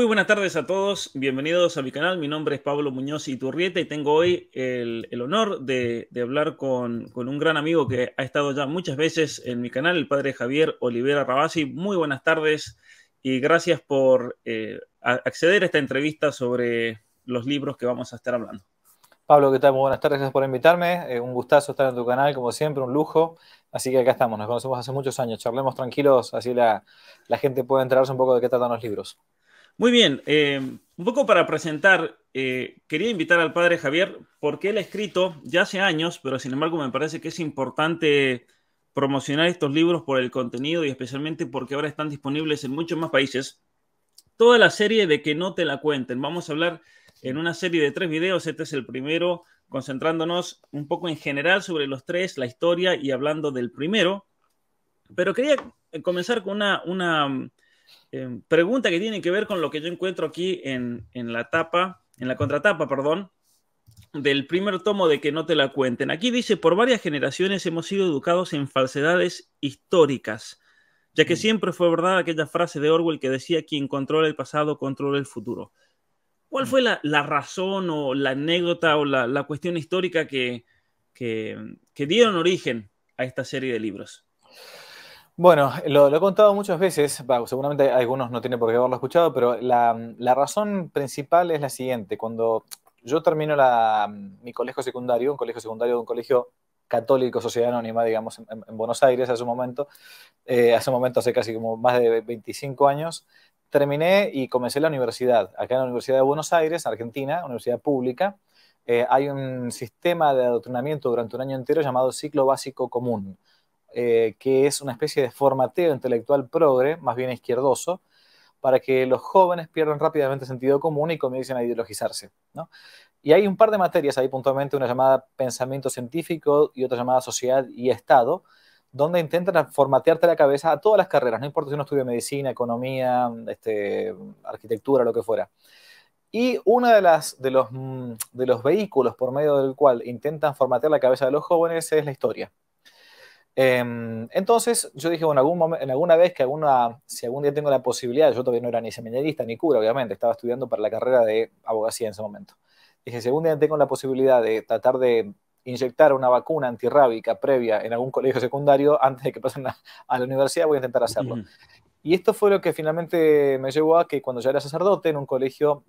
Muy buenas tardes a todos, bienvenidos a mi canal. Mi nombre es Pablo Muñoz y Turrieta y tengo hoy el, honor de, hablar con, un gran amigo que ha estado ya muchas veces en mi canal, el padre Javier Olivera Rabasi. Muy buenas tardes y gracias por eh, acceder a esta entrevista sobre los libros que vamos a estar hablando. Pablo, ¿qué tal? Muy buenas tardes, gracias por invitarme. Eh, un gustazo estar en tu canal, como siempre, un lujo. Así que acá estamos, nos conocemos hace muchos años. Charlemos tranquilos, así la, la gente puede enterarse un poco de qué tratan los libros. Muy bien, eh, un poco para presentar, eh, quería invitar al padre Javier porque él ha escrito ya hace años, pero sin embargo me parece que es importante promocionar estos libros por el contenido y especialmente porque ahora están disponibles en muchos más países. Toda la serie de que no te la cuenten. Vamos a hablar en una serie de tres videos. Este es el primero, concentrándonos un poco en general sobre los tres, la historia y hablando del primero. Pero quería eh, comenzar con una Em, pregunta que tiene que ver con lo que yo encuentro aquí en, en la tapa, en la contratapa, perdón, del primer tomo de Que no te la cuenten. Aquí dice, por varias generaciones hemos sido educados en falsedades históricas, ya que mm. siempre fue verdad aquella frase de Orwell que decía, quien controla el pasado controla el futuro. ¿Cuál mm. fue la, la razón o la anécdota o la, la cuestión histórica que, que, que, dieron origen a esta serie de libros? Bueno, lo, he contado muchas veces, seguramente algunos no tienen por qué haberlo escuchado, pero la, razón principal es la siguiente. Cuando yo termino mi colegio secundario, un colegio secundario de un colegio católico, sociedad anónima, digamos, en, Buenos Aires hace un momento, eh, hace un momento, hace casi como más de 25 años, terminé y comencé la universidad. Acá en la Universidad de Buenos Aires, Argentina, universidad pública, eh, hay un sistema de adoctrinamiento durante un año entero llamado ciclo básico común eh, que es una especie de formateo intelectual progre, más bien izquierdoso, para que los jóvenes pierdan rápidamente sentido común y comiencen a ideologizarse. Y hay un par de materias ahí puntualmente, una llamada pensamiento científico y otra llamada sociedad y Estado, donde intentan formatearte la cabeza a todas las carreras, no importa si uno estudia medicina, economía, este, arquitectura, lo que fuera. Y uno de, las, de, los, mm, de los vehículos por medio del cual intentan formatear la cabeza de los jóvenes es la historia. Em, entonces yo dije, bueno, algún en alguna vez que alguna, si algún día tengo la posibilidad, yo todavía no era ni seminarista ni cura, obviamente, estaba estudiando para la carrera de abogacía en ese momento. Dije, si algún día tengo la posibilidad de tratar de inyectar una vacuna antirrábica previa en algún colegio secundario antes de que pasen a, la universidad, voy a intentar hacerlo. Y esto fue lo que finalmente me llevó a que cuando ya era sacerdote en un colegio,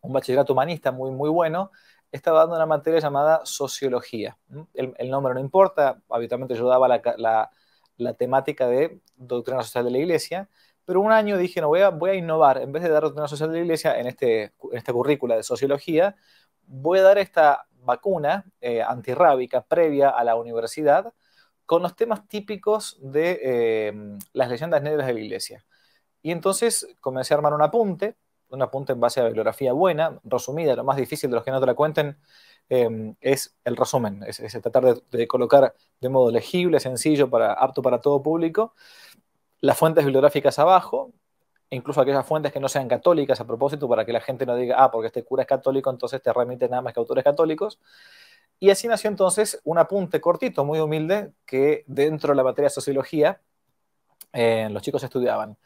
un bachillerato humanista muy, muy bueno, estaba dando una materia llamada sociología. El, nombre no importa, habitualmente yo daba la, temática de doctrina social de la iglesia, pero un año dije, no, voy a, voy a innovar, en vez de dar doctrina social de la iglesia en, este, currículum de sociología, voy a dar esta vacuna eh, antirrábica previa a la universidad con los temas típicos de eh, las leyendas negras de la iglesia. Y entonces comencé a armar un apunte un apunte en base a bibliografía buena, resumida, lo más difícil de los que no te la cuenten em, es el resumen, es, tratar de, colocar de modo legible, sencillo, para, apto para todo público, las fuentes bibliográficas abajo, incluso aquellas fuentes que no sean católicas a propósito, para que la gente no diga, ah, porque este cura es católico, entonces te remite nada más que autores católicos. Y así nació entonces un apunte cortito, muy humilde, que dentro de la materia de sociología eh, los chicos estudiaban.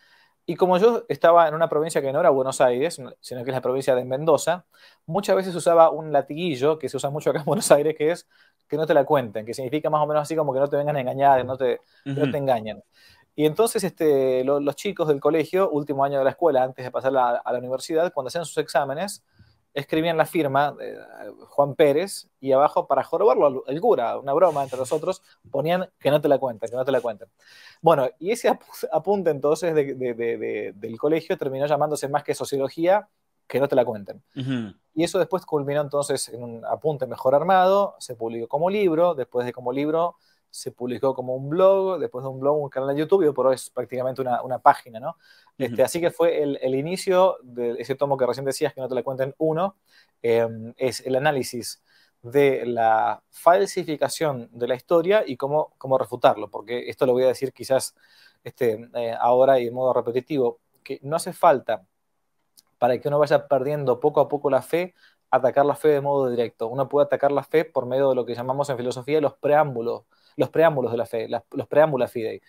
Y como yo estaba en una provincia que no era Buenos Aires, sino que es la provincia de Mendoza, muchas veces usaba un latiguillo que se usa mucho acá en Buenos Aires, que es que no te la cuenten, que significa más o menos así como que no te vengan a engañar, no te, engañen. Y entonces este, los chicos del colegio, último año de la escuela, antes de pasar a la universidad, cuando hacían sus exámenes, escribían la firma de eh, Juan Pérez y abajo para jorobarlo el cura, una broma entre nosotros, ponían que no te la cuenten, que no te la cuenten. Bueno, y ese apunte entonces del colegio terminó llamándose más que sociología, que no te la cuenten. Y eso después culminó entonces en un apunte mejor armado, se publicó como libro, después de como libro se publicó como un blog, después de un blog, un canal de YouTube, y por es prácticamente una, una página, ¿no? Este, así que fue el, el, inicio de ese tomo que recién decías, que no te la cuenten uno, em, es el análisis de la falsificación de la historia y cómo, cómo refutarlo, porque esto lo voy a decir quizás este, eh, ahora y de modo repetitivo, que no hace falta para que uno vaya perdiendo poco a poco la fe, atacar la fe de modo directo. Uno puede atacar la fe por medio de lo que llamamos en filosofía los preámbulos, los preámbulos de la fe, los preámbulos fidei.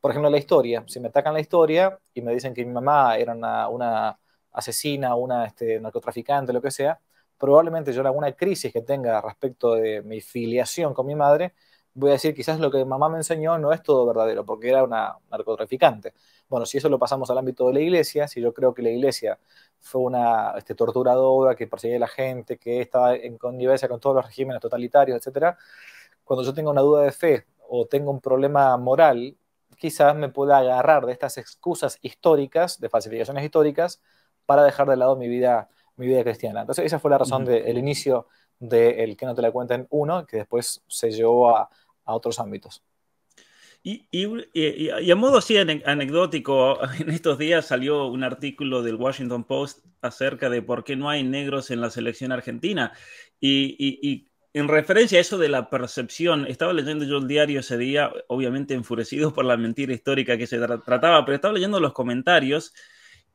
Por ejemplo, la historia. Si me atacan la historia y me dicen que mi mamá era una, asesina, una este, narcotraficante, lo que sea, probablemente yo en alguna crisis que tenga respecto de mi filiación con mi madre, voy a decir quizás lo que mamá me enseñó no es todo verdadero, porque era una narcotraficante. Bueno, si eso lo pasamos al ámbito de la iglesia, si yo creo que la iglesia fue una este, torturadora que perseguía a la gente, que estaba en connivencia con todos los regímenes totalitarios, etcétera, cuando yo tengo una duda de fe o tengo un problema moral, quizás me pueda agarrar de estas excusas históricas, de falsificaciones históricas, para dejar de lado mi vida, mi vida cristiana. Entonces, esa fue la razón del inicio del que no te la cuenten uno, que después se llevó a, otros ámbitos. Y, y, a modo así anecdótico, en estos días salió un artículo del Washington Post acerca de por qué no hay negros en la selección argentina. Y, en referencia a eso de la percepción, estaba leyendo yo el diario ese día, obviamente enfurecido por la mentira histórica que se trataba, pero estaba leyendo los comentarios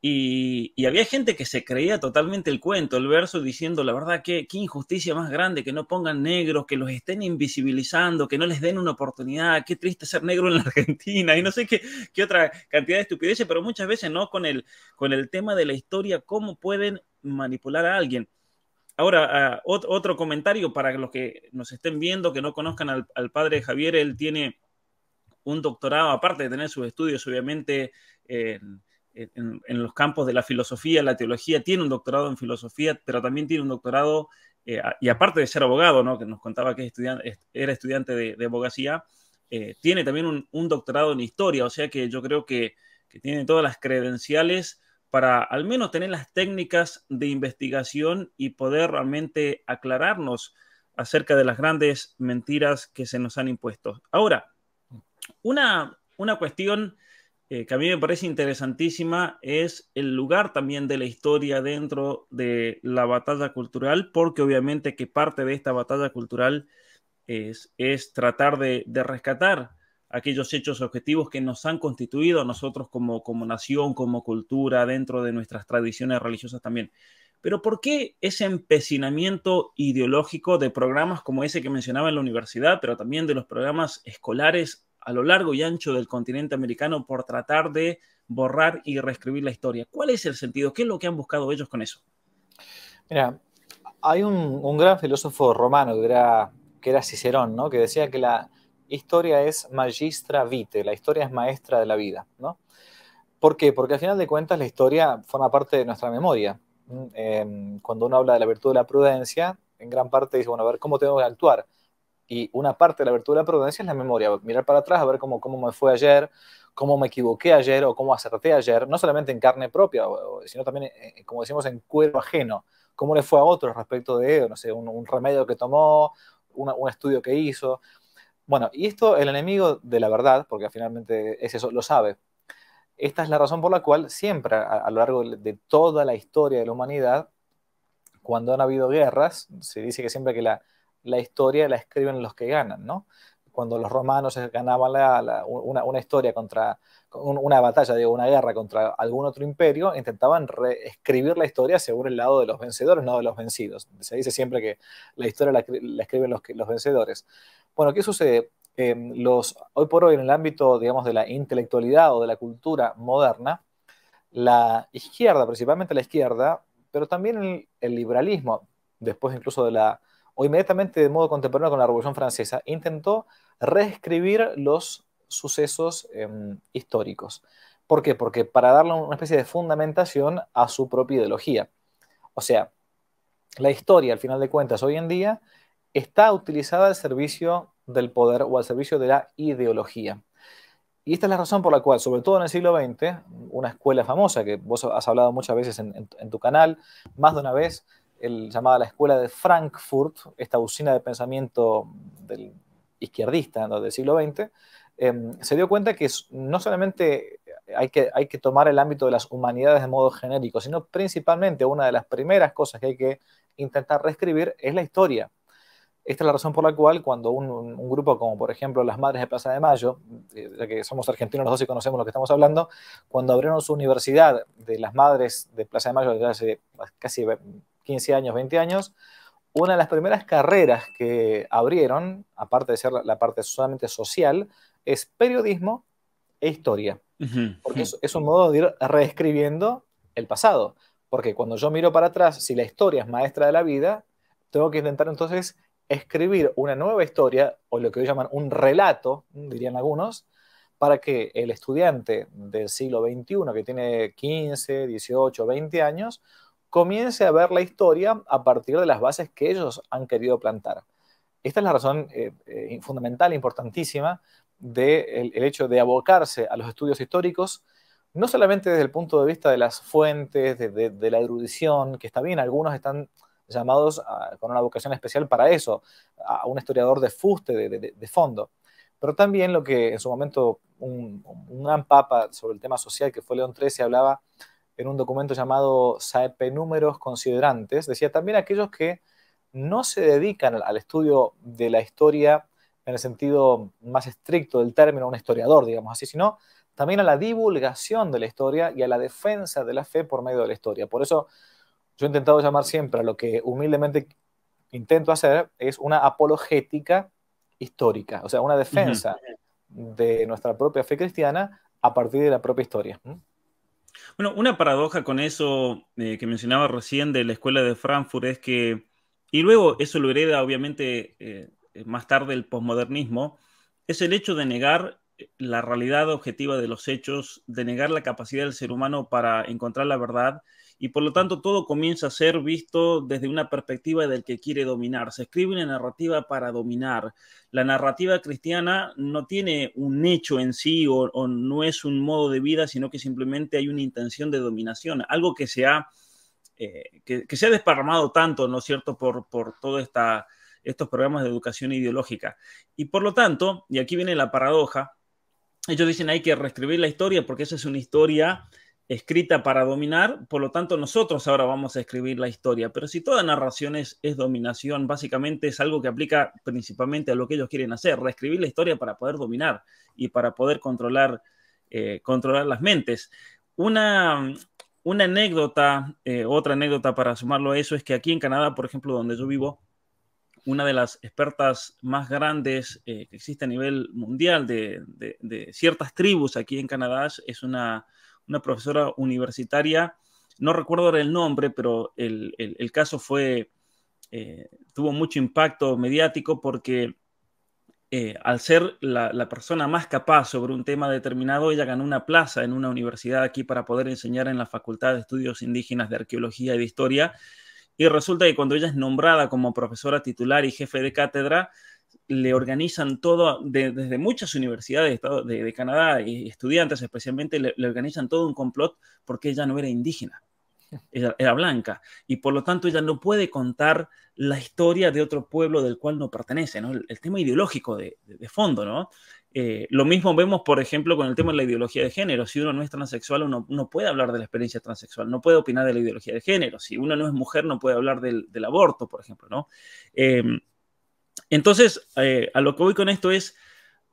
y, había gente que se creía totalmente el cuento, el verso, diciendo, la verdad, que qué injusticia más grande, que no pongan negros, que los estén invisibilizando, que no les den una oportunidad, qué triste ser negro en la Argentina, y no sé qué, qué otra cantidad de estupideces, pero muchas veces no con el, con el tema de la historia, cómo pueden manipular a alguien. Ahora, ah, otro comentario para los que nos estén viendo, que no conozcan al, padre Javier, él tiene un doctorado, aparte de tener sus estudios, obviamente, en, los campos de la filosofía, la teología, tiene un doctorado en filosofía, pero también tiene un doctorado, eh, y aparte de ser abogado, ¿no? que nos contaba que estudiante, era estudiante de, abogacía, eh, tiene también un, doctorado en historia, o sea que yo creo que tiene todas las credenciales para al menos tener las técnicas de investigación y poder realmente aclararnos acerca de las grandes mentiras que se nos han impuesto. Ahora, una, cuestión eh, que a mí me parece interesantísima es el lugar también de la historia dentro de la batalla cultural, porque obviamente que parte de esta batalla cultural es, tratar de rescatar aquellos hechos objetivos que nos han constituido a nosotros como, como nación, como cultura, dentro de nuestras tradiciones religiosas también. Pero ¿por qué ese empecinamiento ideológico de programas como ese que mencionaba en la universidad, pero también de los programas escolares a lo largo y ancho del continente americano por tratar de borrar y reescribir la historia? ¿Cuál es el sentido? ¿Qué es lo que han buscado ellos con eso? Mira, hay un, gran filósofo romano que era, que era Cicerón, ¿no? que decía que la, historia es magistra vitae, la historia es maestra de la vida, ¿no? ¿Por qué? Porque al final de cuentas la historia forma parte de nuestra memoria. Em, cuando uno habla de la virtud de la prudencia, en gran parte dice, bueno, a ver cómo tengo que actuar. Y una parte de la virtud de la prudencia es la memoria, mirar para atrás, a ver cómo, cómo me fue ayer, cómo me equivoqué ayer o cómo acerté ayer, no solamente en carne propia, sino también, eh, eh, como decimos, en cuero ajeno, cómo le fue a otros respecto de, no sé, un, remedio que tomó, un estudio que hizo. Bueno, y esto el enemigo de la verdad, porque finalmente es lo sabe. Esta es la razón por la cual siempre a, lo largo de toda la historia de la humanidad, cuando han habido guerras, se dice que siempre que la, historia la escriben los que ganan, ¿no? Cuando los romanos ganaban una, historia contra, una batalla, digo, una guerra contra algún otro imperio, intentaban reescribir la historia según el lado de los vencedores, no de los vencidos. Se dice siempre que la historia la, escriben los, los vencedores. Bueno, ¿qué sucede? Em, hoy por hoy en el ámbito, digamos, de la intelectualidad o de la cultura moderna, la izquierda, principalmente la izquierda, pero también el, liberalismo, después incluso de la, o inmediatamente de modo contemporáneo con la Revolución Francesa, intentó reescribir los sucesos em, históricos. ¿Por qué? Porque para darle una especie de fundamentación a su propia ideología. O sea, la historia, al final de cuentas, hoy en día está utilizada al servicio del poder o al servicio de la ideología. Y esta es la razón por la cual, sobre todo en el siglo XX, una escuela famosa que vos has hablado muchas veces en, tu canal, más de una vez, el, llamada la Escuela de Frankfurt, esta usina de pensamiento del izquierdista del siglo XX, em, se dio cuenta que no solamente hay que, hay que tomar el ámbito de las humanidades de modo genérico, sino principalmente una de las primeras cosas que hay que intentar reescribir es la historia, esta es la razón por la cual cuando un, grupo como por ejemplo las Madres de Plaza de Mayo, eh, ya que somos argentinos los dos y conocemos lo que estamos hablando, cuando abrieron su universidad de las Madres de Plaza de Mayo hace casi 15 años, 20 años, una de las primeras carreras que abrieron, aparte de ser la parte solamente social, es periodismo e historia. Porque es, es un modo de ir reescribiendo el pasado. Porque cuando yo miro para atrás, si la historia es maestra de la vida, tengo que intentar entonces escribir una nueva historia, o lo que hoy llaman un relato, dirían algunos, para que el estudiante del siglo XXI, que tiene 15, 18, 20 años, comience a ver la historia a partir de las bases que ellos han querido plantar. Esta es la razón eh, eh, fundamental, importantísima, del hecho de abocarse a los estudios históricos, no solamente desde el punto de vista de las fuentes, de, de la erudición, que está bien, algunos están llamados ah, con una vocación especial para eso, a un historiador de fuste, de, fondo. Pero también lo que en su momento un, gran papa sobre el tema social, que fue León XIII, hablaba en un documento llamado Saepe Números Considerantes, decía también aquellos que no se dedican al, al estudio de la historia en el sentido más estricto del término, un historiador, digamos así, sino también a la divulgación de la historia y a la defensa de la fe por medio de la historia. Por eso yo he intentado llamar siempre a lo que humildemente intento hacer es una apologética histórica, o sea, una defensa de nuestra propia fe cristiana a partir de la propia historia. Bueno, una paradoja con eso eh, que mencionaba recién de la escuela de Frankfurt es que, y luego eso lo hereda obviamente eh, más tarde el posmodernismo, es el hecho de negar eh, la realidad objetiva de los hechos, de negar la capacidad del ser humano para encontrar la verdad y por lo tanto todo comienza a ser visto desde una perspectiva del que quiere dominar. Se escribe una narrativa para dominar. La narrativa cristiana no tiene un hecho en sí o, no es un modo de vida, sino que simplemente hay una intención de dominación, algo que se ha, eh, que, se ha desparramado tanto, ¿no es cierto?, por, por esta estos programas de educación ideológica. Y por lo tanto, y aquí viene la paradoja, ellos dicen hay que reescribir la historia porque esa es una historia escrita para dominar, por lo tanto nosotros ahora vamos a escribir la historia. Pero si toda narración es, dominación, básicamente es algo que aplica principalmente a lo que ellos quieren hacer, reescribir la historia para poder dominar y para poder controlar, eh, controlar las mentes. Una, una anécdota, eh, otra anécdota para sumarlo a eso, es que aquí en Canadá, por ejemplo, donde yo vivo, una de las expertas más grandes eh, que existe a nivel mundial de ciertas tribus aquí en Canadá es una una profesora universitaria, no recuerdo el nombre, pero el, caso fue, eh, tuvo mucho impacto mediático porque eh, al ser la, la, persona más capaz sobre un tema determinado, ella ganó una plaza en una universidad aquí para poder enseñar en la Facultad de Estudios Indígenas de Arqueología y de Historia. Y resulta que cuando ella es nombrada como profesora titular y jefe de cátedra, le organizan todo, desde muchas universidades de, Canadá y estudiantes especialmente, le, organizan todo un complot porque ella no era indígena era blanca y por lo tanto ella no puede contar la historia de otro pueblo del cual no pertenece, ¿no? El, tema ideológico de, fondo, ¿no? Eh, lo mismo vemos, por ejemplo, con el tema de la ideología de género. Si uno no es transexual, uno no puede hablar de la experiencia transexual, no puede opinar de la ideología de género. Si uno no es mujer, no puede hablar del, aborto, por ejemplo, ¿no? Eh, entonces, eh, a lo que voy con esto es,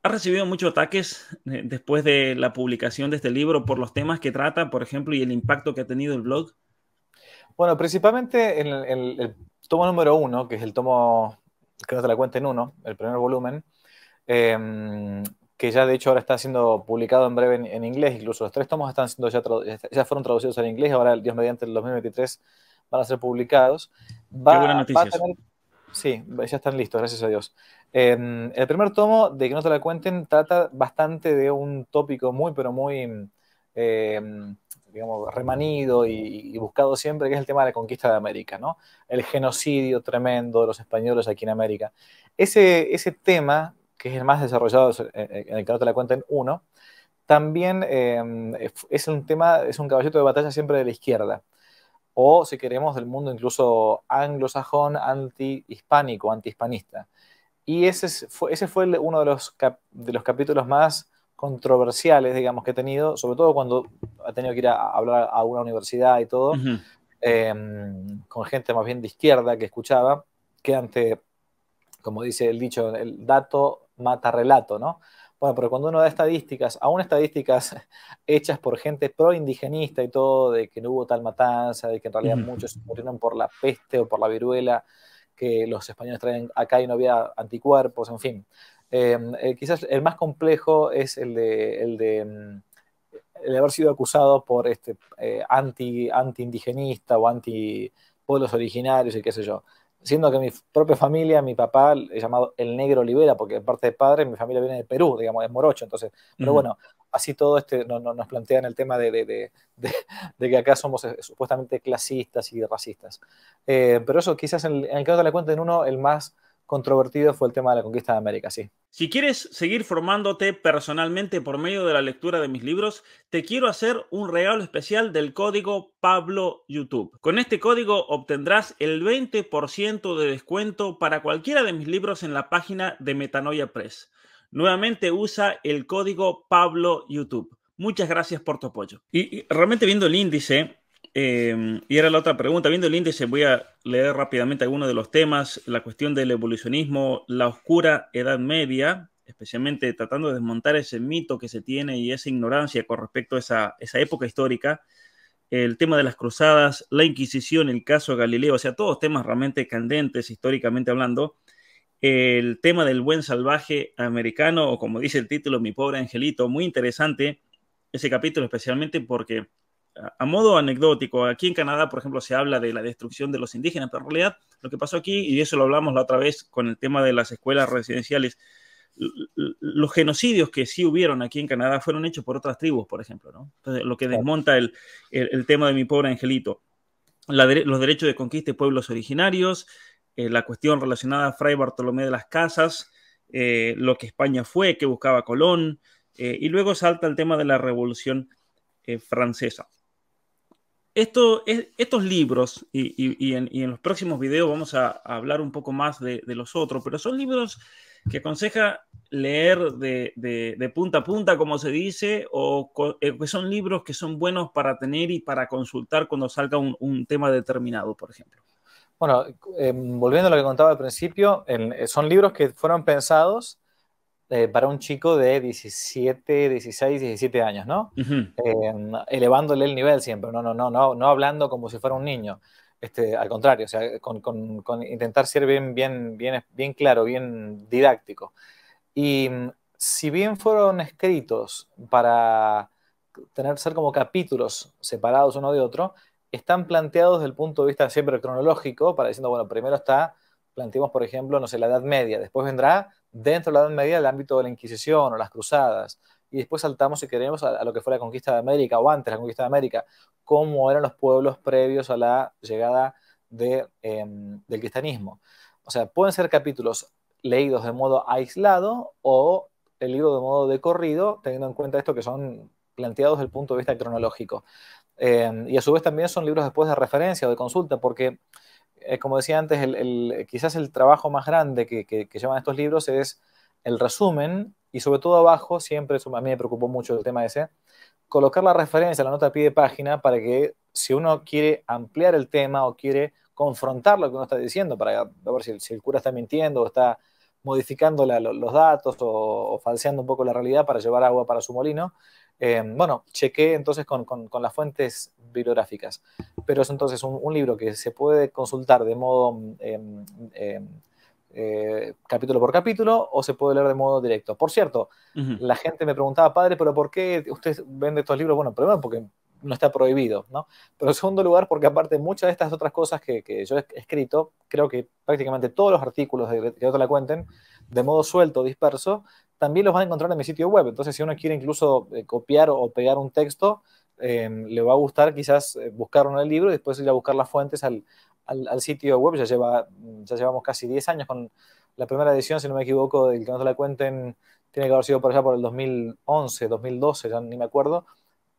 ha recibido muchos ataques eh, después de la publicación de este libro por los temas que trata, por ejemplo, y el impacto que ha tenido el blog. Bueno, principalmente en el, tomo número uno, que es el tomo que la cuenta en uno, el primer volumen, em, que ya de hecho ahora está siendo publicado en breve en, inglés, incluso los tres tomos están siendo ya, fueron traducidos al inglés, ahora Dios mediante el 2023 van a ser publicados. Qué buena noticia. Sí, ya están listos, gracias a Dios. Em, el primer tomo, de que no te la cuenten, trata bastante de un tópico muy, pero muy, em, digamos, remanido y, buscado siempre, que es el tema de la conquista de América, ¿no? El genocidio tremendo de los españoles aquí en América. Ese, ese tema, que es el más desarrollado eh, eh, en el que no te la cuenten uno, también em, es un tema, es un caballito de batalla siempre de la izquierda o si queremos del mundo incluso anglosajón, antihispánico, antihispanista. Y ese fue, uno de los, capítulos más controversiales, digamos, que he tenido, sobre todo cuando he tenido que ir a, hablar a una universidad y todo, em, con gente más bien de izquierda que escuchaba, que ante, como dice el dicho, el dato mata relato, ¿no? Bueno, pero cuando uno da estadísticas, aún estadísticas hechas por gente pro-indigenista y todo, de que no hubo tal matanza, de que en realidad muchos murieron por la peste o por la viruela, que los españoles traen acá y no había anticuerpos, en fin. Eh, eh, quizás el más complejo es el de, el mm, haber sido acusado por este, eh, anti, anti o anti-pueblos originarios y qué sé yo siendo que mi propia familia, mi papá, he llamado el negro Libera, porque aparte parte de padre mi familia viene de Perú, digamos, es morocho, entonces, pero bueno, así todo este, no, no, nos plantean el tema de, de, de, que acá somos eh, supuestamente clasistas y racistas. Eh, pero eso quizás en el caso de la cuenta en uno, el más controvertido fue el tema de la conquista de América, sí. Si quieres seguir formándote personalmente por medio de la lectura de mis libros, te quiero hacer un regalo especial del código Pablo YouTube. Con este código obtendrás el 20% de descuento para cualquiera de mis libros en la página de Metanoia Press. Nuevamente usa el código Pablo YouTube. Muchas gracias por tu apoyo. y realmente viendo el índice, Em, y era la otra pregunta. Viendo el índice, voy a leer rápidamente algunos de los temas. La cuestión del evolucionismo, la oscura Edad Media, especialmente tratando de desmontar ese mito que se tiene y esa ignorancia con respecto a esa, esa época histórica. El tema de las cruzadas, la Inquisición, el caso Galileo, o sea, todos temas realmente candentes históricamente hablando. El tema del buen salvaje americano, o como dice el título, Mi pobre angelito, muy interesante ese capítulo, especialmente porque a modo anecdótico, aquí en Canadá, por ejemplo, se habla de la destrucción de los indígenas, pero en realidad lo que pasó aquí, y de eso lo hablamos la otra vez con el tema de las escuelas residenciales, los genocidios que sí hubieron aquí en Canadá fueron hechos por otras tribus, por ejemplo, ¿no? Entonces, lo que desmonta el, tema de mi pobre angelito, los derechos de conquista de pueblos originarios, eh, la cuestión relacionada a Fray Bartolomé de las Casas, eh, lo que España fue, que buscaba Colón, eh, y luego salta el tema de la Revolución Francesa estos libros, y, en, los próximos videos vamos a, hablar un poco más de, los otros, pero son libros que aconseja leer de, punta a punta, como se dice, o eh, que son libros que son buenos para tener y para consultar cuando salga un, tema determinado, por ejemplo. Bueno, em, volviendo a lo que contaba al principio, eh, son libros que fueron pensados eh, para un chico de 17, 16, 17 años, ¿no? Eh, elevándole el nivel siempre, no, no, no, no, no hablando como si fuera un niño. Este, al contrario, o sea, con, intentar ser bien, bien, bien, bien claro, bien didáctico. Y mm, si bien fueron escritos para tener ser como capítulos separados uno de otro, están planteados desde el punto de vista siempre cronológico, para diciendo, bueno, primero está planteemos, por ejemplo, no sé, la Edad Media, después vendrá dentro de la Edad Media el ámbito de la Inquisición o las Cruzadas, y después saltamos, si queremos, a, lo que fue la conquista de América o antes la conquista de América, cómo eran los pueblos previos a la llegada de, em, del cristianismo. O sea, pueden ser capítulos leídos de modo aislado o el libro de modo de corrido, teniendo en cuenta esto que son planteados desde el punto de vista cronológico. Em, y a su vez también son libros después de referencia o de consulta, porque eh, como decía antes, el, eh, quizás el trabajo más grande que, llevan estos libros es el resumen y sobre todo abajo, siempre a mí me preocupó mucho el tema ese, colocar la referencia, la nota pie de página para que si uno quiere ampliar el tema o quiere confrontar lo que uno está diciendo para ver si, si el cura está mintiendo o está modificando los datos o, falseando un poco la realidad para llevar agua para su molino. Eh, bueno, chequé entonces con, las fuentes bibliográficas. Pero es entonces un, libro que se puede consultar de modo mm, em, em, eh, capítulo por capítulo o se puede leer de modo directo. Por cierto, la gente me preguntaba, padre, pero ¿por qué usted vende estos libros? Bueno, primero porque no está prohibido, ¿no? Pero en segundo lugar, porque aparte muchas de estas otras cosas que, yo he escrito, creo que prácticamente todos los artículos que otros la cuenten, de modo suelto, disperso, también los van a encontrar en mi sitio web. Entonces, si uno quiere incluso eh, copiar o pegar un texto, eh, le va a gustar quizás eh, buscar un el libro y después ir a buscar las fuentes al, sitio web. Ya, lleva, mm, ya llevamos casi 10 años con la primera edición, si no me equivoco, del que no te la cuenten, tiene que haber sido por allá por el 2011, 2012, ya ni me acuerdo,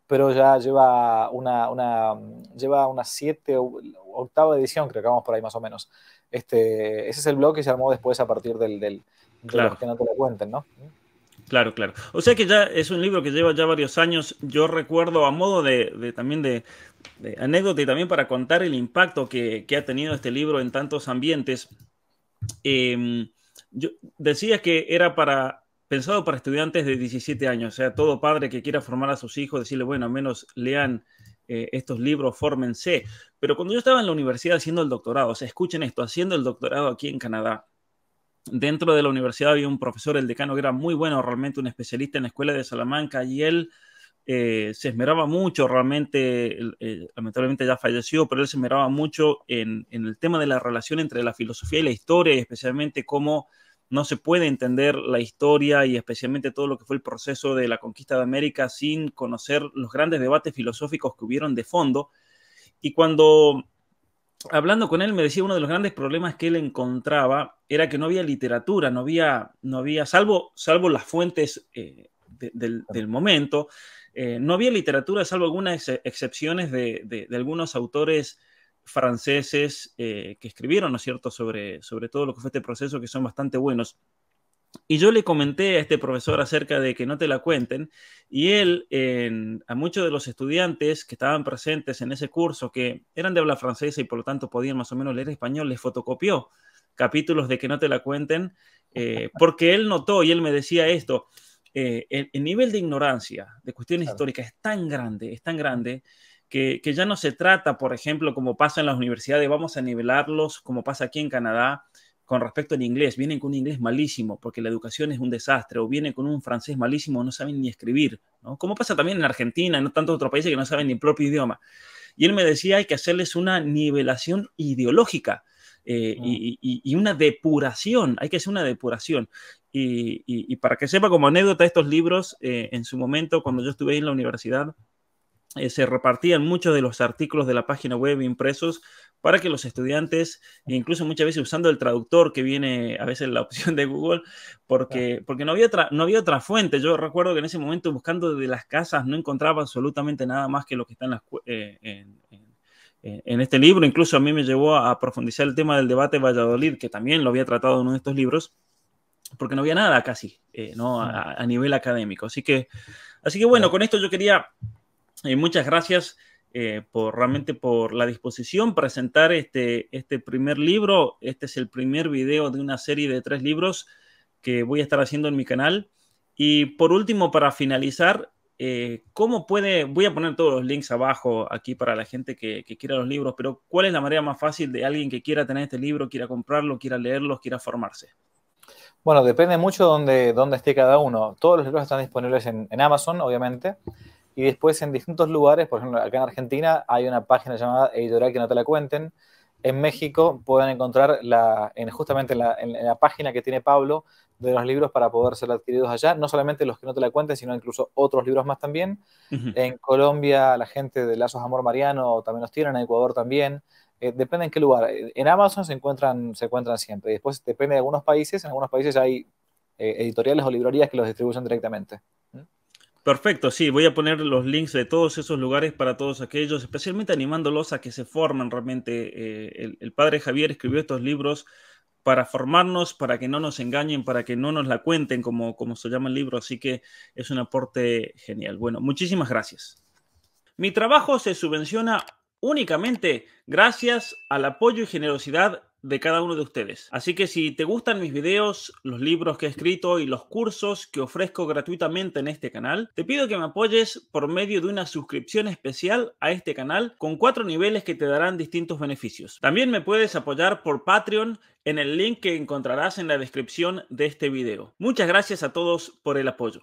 pero ya lleva una, una mm, lleva una siete, octava edición, creo que vamos por ahí más o menos. Este, ese es el blog que se armó después a partir del, del que no te la cuenten, ¿no? Claro, claro. O sea que ya es un libro que lleva ya varios años. Yo recuerdo a modo de, también de, anécdota y también para contar el impacto que, ha tenido este libro en tantos ambientes. Em, yo decía que era para pensado para estudiantes de 17 años, o sea, todo padre que quiera formar a sus hijos, decirle, bueno, al menos lean eh, estos libros, fórmense. Pero cuando yo estaba en la universidad haciendo el doctorado, o sea, escuchen esto, haciendo el doctorado aquí en Canadá, dentro de la universidad había un profesor, el decano, que era muy bueno, realmente un especialista en la escuela de Salamanca, y él eh, se esmeraba mucho, realmente, eh, lamentablemente ya falleció, pero él se esmeraba mucho en, en, el tema de la relación entre la filosofía y la historia, y especialmente cómo no se puede entender la historia y especialmente todo lo que fue el proceso de la conquista de América sin conocer los grandes debates filosóficos que hubieron de fondo. Y cuando hablando con él, me decía uno de los grandes problemas que él encontraba era que no había literatura, no había, no había salvo, salvo las fuentes eh, del, del, momento, eh, no había literatura, salvo algunas excepciones de, de, algunos autores franceses eh, que escribieron, ¿no es cierto?, sobre, sobre todo lo que fue este proceso, que son bastante buenos. Y yo le comenté a este profesor acerca de que no te la cuenten y él a muchos de los estudiantes que estaban presentes en ese curso, que eran de habla francesa y por lo tanto podían más o menos leer español, les fotocopió capítulos de que no te la cuenten, eh, porque él notó y él me decía esto, eh, el, nivel de ignorancia de cuestiones históricas es tan grande, es tan grande. que, ya no se trata, por ejemplo, como pasa en las universidades, vamos a nivelarlos, como pasa aquí en Canadá, con respecto al inglés, vienen con un inglés malísimo porque la educación es un desastre, o vienen con un francés malísimo, no saben ni escribir, ¿no? Como pasa también en Argentina, en tantos otros países que no saben ni el propio idioma. Y él me decía, hay que hacerles una nivelación ideológica eh, mm. y, una depuración, hay que hacer una depuración. Y, para que sepa como anécdota, estos libros, eh, en su momento, cuando yo estuve en la universidad, eh, se repartían muchos de los artículos de la página web impresos para que los estudiantes, incluso muchas veces usando el traductor que viene a veces la opción de Google, porque, porque no, había otra, no había otra fuente. Yo recuerdo que en ese momento buscando de las casas no encontraba absolutamente nada más que lo que está en, eh, este libro. Incluso a mí me llevó a profundizar el tema del debate Valladolid, que también lo había tratado en uno de estos libros porque no había nada casi, eh, ¿no? A, a, nivel académico. Así que, así que bueno, con esto yo quería muchas gracias eh, por realmente por la disposición presentar este, este primer libro. Este es el primer video de una serie de tres libros que voy a estar haciendo en mi canal. Y por último, para finalizar, eh, ¿cómo puede, voy a poner todos los links abajo aquí para la gente que, quiera los libros, pero ¿cuál es la manera más fácil de alguien que quiera tener este libro, quiera comprarlo, quiera leerlo, quiera formarse? Bueno, depende mucho de dónde, esté cada uno. Todos los libros están disponibles en Amazon, obviamente. Y después en distintos lugares, por ejemplo, acá en Argentina hay una página llamada Editorial que no te la cuenten. En México pueden encontrar la, justamente en la, página que tiene Pablo de los libros para poder ser adquiridos allá, no solamente los que no te la cuenten, sino incluso otros libros más también. En Colombia la gente de Lazos Amor Mariano también los tienen, en Ecuador también. Eh, depende en qué lugar. En Amazon se encuentran, se encuentran siempre. Después depende de algunos países. En algunos países hay eh, editoriales o librerías que los distribuyen directamente. Perfecto, sí, voy a poner los links de todos esos lugares para todos aquellos, especialmente animándolos a que se formen realmente. Eh, el, padre Javier escribió estos libros para formarnos, para que no nos engañen, para que no nos la cuenten, como, como se llama el libro, así que es un aporte genial. Bueno, muchísimas gracias. Mi trabajo se subvenciona únicamente gracias al apoyo y generosidad de cada uno de ustedes. Así que si te gustan mis videos, los libros que he escrito y los cursos que ofrezco gratuitamente en este canal, te pido que me apoyes por medio de una suscripción especial a este canal con cuatro niveles que te darán distintos beneficios. También me puedes apoyar por Patreon en el link que encontrarás en la descripción de este video. Muchas gracias a todos por el apoyo.